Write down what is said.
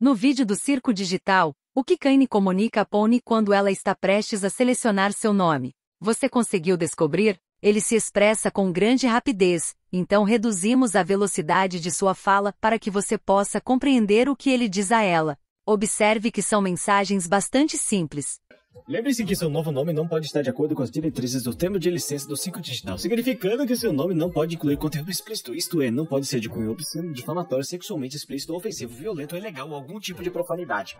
No vídeo do Circo Digital, o que Kane comunica a Pony quando ela está prestes a selecionar seu nome? Você conseguiu descobrir? Ele se expressa com grande rapidez, então reduzimos a velocidade de sua fala para que você possa compreender o que ele diz a ela. Observe que são mensagens bastante simples. Lembre-se que seu novo nome não pode estar de acordo com as diretrizes do termo de licença do 5 digital, significando que seu nome não pode incluir conteúdo explícito, isto é, não pode ser de cunho obsceno, difamatório, sexualmente explícito, ofensivo, violento, ilegal ou algum tipo de profanidade.